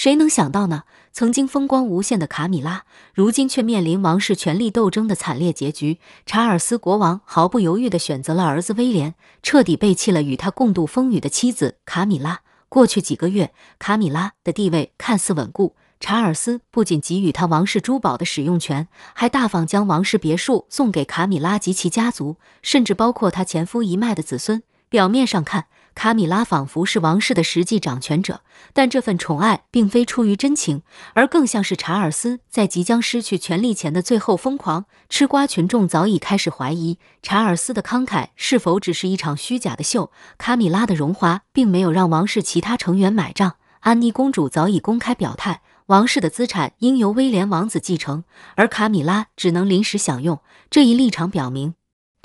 谁能想到呢？曾经风光无限的卡米拉，如今却面临王室权力斗争的惨烈结局。查尔斯国王毫不犹豫的选择了儿子威廉，彻底背弃了与他共度风雨的妻子卡米拉。过去几个月，卡米拉的地位看似稳固，查尔斯不仅给予他王室珠宝的使用权，还大方将王室别墅送给卡米拉及其家族，甚至包括他前夫一脉的子孙。表面上看，卡米拉仿佛是王室的实际掌权者，但这份宠爱并非出于真情，而更像是查尔斯在即将失去权力前的最后疯狂。吃瓜群众早已开始怀疑查尔斯的慷慨是否只是一场虚假的秀。卡米拉的荣华并没有让王室其他成员买账。安妮公主早已公开表态，王室的资产应由威廉王子继承，而卡米拉只能临时享用。这一立场表明。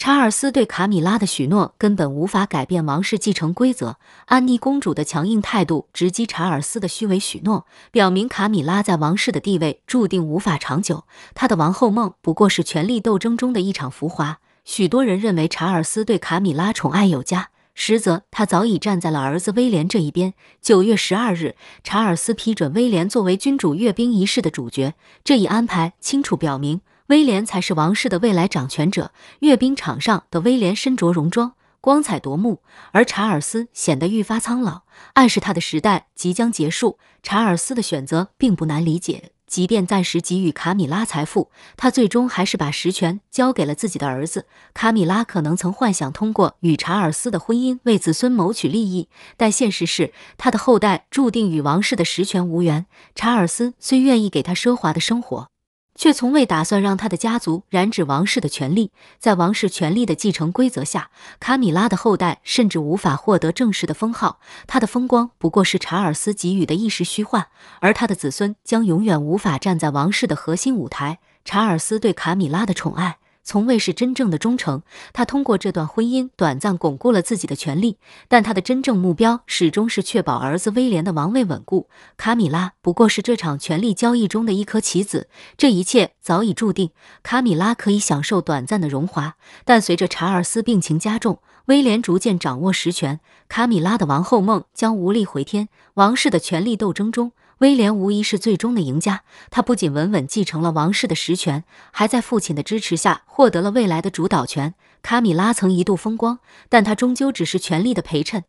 查尔斯对卡米拉的许诺根本无法改变王室继承规则。安妮公主的强硬态度直击查尔斯的虚伪许诺，表明卡米拉在王室的地位注定无法长久。她的王后梦不过是权力斗争中的一场浮华。许多人认为查尔斯对卡米拉宠爱有加，实则他早已站在了儿子威廉这一边。九月十二日，查尔斯批准威廉作为君主阅兵仪式的主角，这一安排清楚表明。威廉才是王室的未来掌权者。阅兵场上的威廉身着戎装，光彩夺目，而查尔斯显得愈发苍老，暗示他的时代即将结束。查尔斯的选择并不难理解，即便暂时给予卡米拉财富，他最终还是把实权交给了自己的儿子。卡米拉可能曾幻想通过与查尔斯的婚姻为子孙谋取利益，但现实是，他的后代注定与王室的实权无缘。查尔斯虽愿意给他奢华的生活。却从未打算让他的家族染指王室的权利。在王室权力的继承规则下，卡米拉的后代甚至无法获得正式的封号。他的风光不过是查尔斯给予的一时虚幻，而他的子孙将永远无法站在王室的核心舞台。查尔斯对卡米拉的宠爱。从未是真正的忠诚。他通过这段婚姻短暂巩固了自己的权利，但他的真正目标始终是确保儿子威廉的王位稳固。卡米拉不过是这场权力交易中的一颗棋子。这一切早已注定。卡米拉可以享受短暂的荣华，但随着查尔斯病情加重，威廉逐渐掌握实权，卡米拉的王后梦将无力回天。王室的权力斗争中。威廉无疑是最终的赢家，他不仅稳稳继承了王室的实权，还在父亲的支持下获得了未来的主导权。卡米拉曾一度风光，但他终究只是权力的陪衬，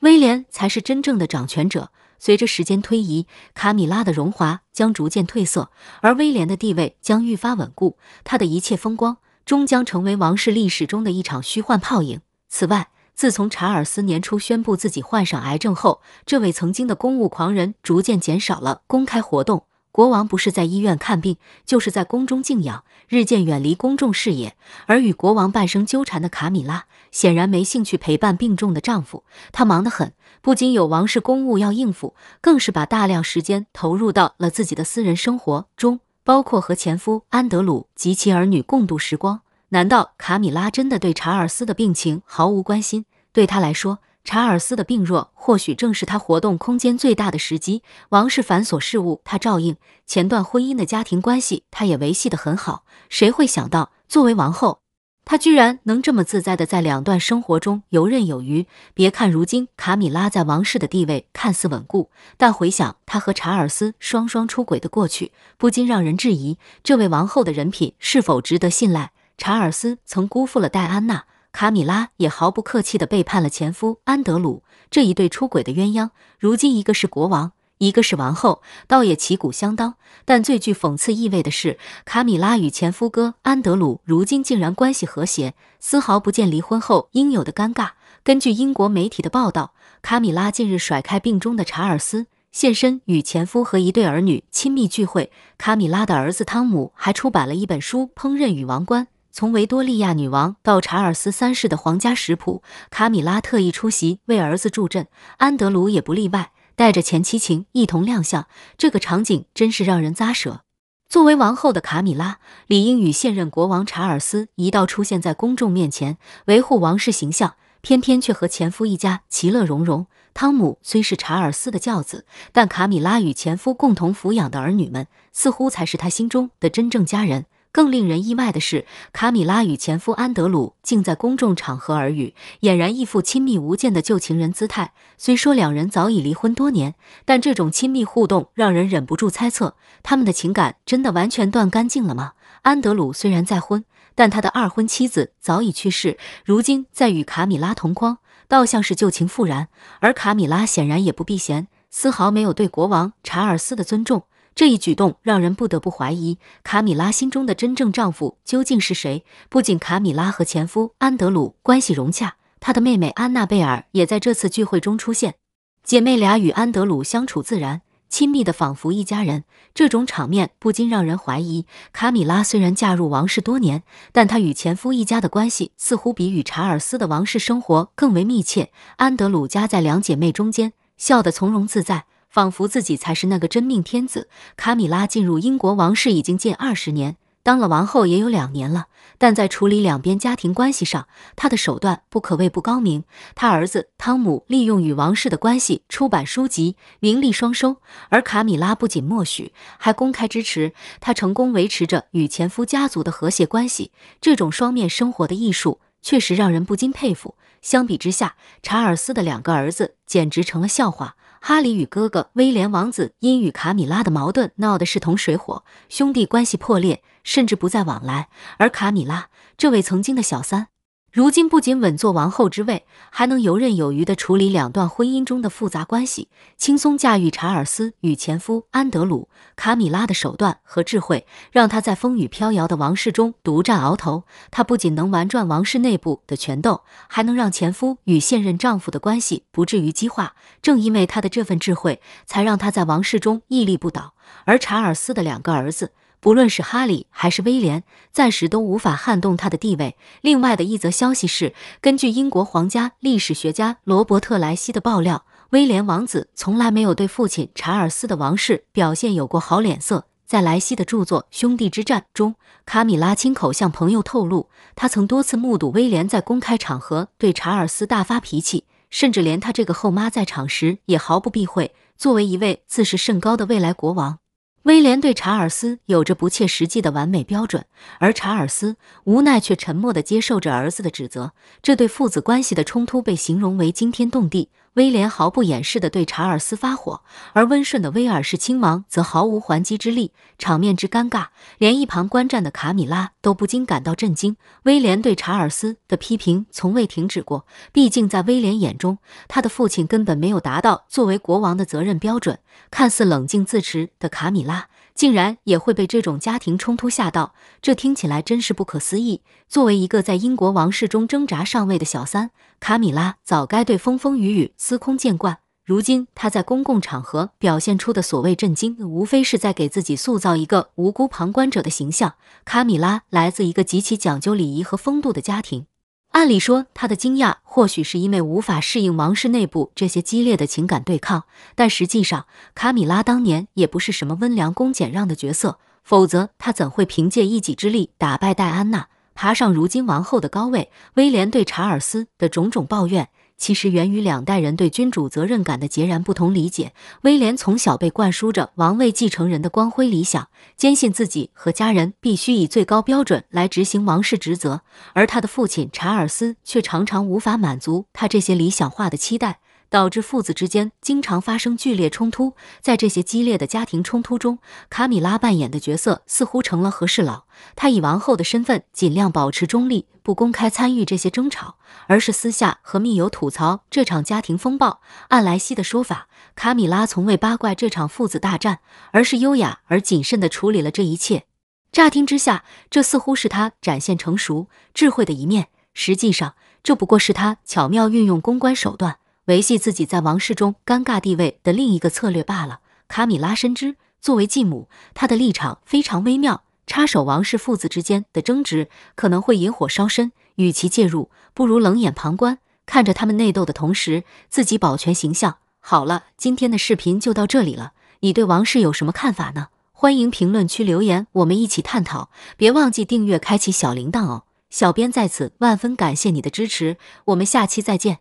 威廉才是真正的掌权者。随着时间推移，卡米拉的荣华将逐渐褪色，而威廉的地位将愈发稳固。他的一切风光终将成为王室历史中的一场虚幻泡影。此外，自从查尔斯年初宣布自己患上癌症后，这位曾经的公务狂人逐渐减少了公开活动。国王不是在医院看病，就是在宫中静养，日渐远离公众视野。而与国王半生纠缠的卡米拉显然没兴趣陪伴病重的丈夫，她忙得很，不仅有王室公务要应付，更是把大量时间投入到了自己的私人生活中，包括和前夫安德鲁及其儿女共度时光。难道卡米拉真的对查尔斯的病情毫无关心？对他来说，查尔斯的病弱或许正是他活动空间最大的时机。王室繁琐事务他照应，前段婚姻的家庭关系他也维系得很好。谁会想到，作为王后，她居然能这么自在地在两段生活中游刃有余？别看如今卡米拉在王室的地位看似稳固，但回想她和查尔斯双双出轨的过去，不禁让人质疑这位王后的人品是否值得信赖。查尔斯曾辜负了戴安娜，卡米拉也毫不客气地背叛了前夫安德鲁。这一对出轨的鸳鸯，如今一个是国王，一个是王后，倒也旗鼓相当。但最具讽刺意味的是，卡米拉与前夫哥安德鲁如今竟然关系和谐，丝毫不见离婚后应有的尴尬。根据英国媒体的报道，卡米拉近日甩开病中的查尔斯，现身与前夫和一对儿女亲密聚会。卡米拉的儿子汤姆还出版了一本书《烹饪与王冠》。从维多利亚女王到查尔斯三世的皇家食谱，卡米拉特意出席为儿子助阵，安德鲁也不例外，带着前妻情一同亮相。这个场景真是让人咂舌。作为王后的卡米拉，理应与现任国王查尔斯一道出现在公众面前，维护王室形象，偏偏却和前夫一家其乐融融。汤姆虽是查尔斯的教子，但卡米拉与前夫共同抚养的儿女们，似乎才是他心中的真正家人。更令人意外的是，卡米拉与前夫安德鲁竟在公众场合耳语，俨然一副亲密无间的旧情人姿态。虽说两人早已离婚多年，但这种亲密互动让人忍不住猜测，他们的情感真的完全断干净了吗？安德鲁虽然再婚，但他的二婚妻子早已去世，如今在与卡米拉同框，倒像是旧情复燃。而卡米拉显然也不避嫌，丝毫没有对国王查尔斯的尊重。这一举动让人不得不怀疑卡米拉心中的真正丈夫究竟是谁。不仅卡米拉和前夫安德鲁关系融洽，她的妹妹安娜贝尔也在这次聚会中出现。姐妹俩与安德鲁相处自然，亲密的仿佛一家人。这种场面不禁让人怀疑，卡米拉虽然嫁入王室多年，但她与前夫一家的关系似乎比与查尔斯的王室生活更为密切。安德鲁夹在两姐妹中间，笑得从容自在。仿佛自己才是那个真命天子。卡米拉进入英国王室已经近二十年，当了王后也有两年了。但在处理两边家庭关系上，她的手段不可谓不高明。她儿子汤姆利用与王室的关系出版书籍，名利双收；而卡米拉不仅默许，还公开支持。她成功维持着与前夫家族的和谐关系，这种双面生活的艺术确实让人不禁佩服。相比之下，查尔斯的两个儿子简直成了笑话。哈里与哥哥威廉王子因与卡米拉的矛盾闹得势同水火，兄弟关系破裂，甚至不再往来。而卡米拉这位曾经的小三。如今不仅稳坐王后之位，还能游刃有余地处理两段婚姻中的复杂关系，轻松驾驭查尔斯与前夫安德鲁、卡米拉的手段和智慧，让她在风雨飘摇的王室中独占鳌头。她不仅能玩转王室内部的权斗，还能让前夫与现任丈夫的关系不至于激化。正因为她的这份智慧，才让她在王室中屹立不倒。而查尔斯的两个儿子。不论是哈利还是威廉，暂时都无法撼动他的地位。另外的一则消息是，根据英国皇家历史学家罗伯特莱西的爆料，威廉王子从来没有对父亲查尔斯的王室表现有过好脸色。在莱西的著作《兄弟之战》中，卡米拉亲口向朋友透露，他曾多次目睹威廉在公开场合对查尔斯大发脾气，甚至连他这个后妈在场时也毫不避讳。作为一位自视甚高的未来国王。威廉对查尔斯有着不切实际的完美标准，而查尔斯无奈却沉默地接受着儿子的指责。这对父子关系的冲突被形容为惊天动地。威廉毫不掩饰地对查尔斯发火，而温顺的威尔士亲王则毫无还击之力，场面之尴尬，连一旁观战的卡米拉都不禁感到震惊。威廉对查尔斯的批评从未停止过，毕竟在威廉眼中，他的父亲根本没有达到作为国王的责任标准。看似冷静自持的卡米拉。竟然也会被这种家庭冲突吓到，这听起来真是不可思议。作为一个在英国王室中挣扎上位的小三，卡米拉早该对风风雨雨司空见惯。如今她在公共场合表现出的所谓震惊，无非是在给自己塑造一个无辜旁观者的形象。卡米拉来自一个极其讲究礼仪和风度的家庭。按理说，他的惊讶或许是因为无法适应王室内部这些激烈的情感对抗，但实际上，卡米拉当年也不是什么温良恭俭让的角色，否则他怎会凭借一己之力打败戴安娜，爬上如今王后的高位？威廉对查尔斯的种种抱怨。其实源于两代人对君主责任感的截然不同理解。威廉从小被灌输着王位继承人的光辉理想，坚信自己和家人必须以最高标准来执行王室职责，而他的父亲查尔斯却常常无法满足他这些理想化的期待。导致父子之间经常发生剧烈冲突。在这些激烈的家庭冲突中，卡米拉扮演的角色似乎成了和事佬。她以王后的身份尽量保持中立，不公开参与这些争吵，而是私下和密友吐槽这场家庭风暴。按莱西的说法，卡米拉从未八卦这场父子大战，而是优雅而谨慎地处理了这一切。乍听之下，这似乎是他展现成熟、智慧的一面。实际上，这不过是他巧妙运用公关手段。维系自己在王室中尴尬地位的另一个策略罢了。卡米拉深知，作为继母，她的立场非常微妙，插手王室父子之间的争执可能会引火烧身。与其介入，不如冷眼旁观，看着他们内斗的同时，自己保全形象。好了，今天的视频就到这里了。你对王室有什么看法呢？欢迎评论区留言，我们一起探讨。别忘记订阅、开启小铃铛哦！小编在此万分感谢你的支持，我们下期再见。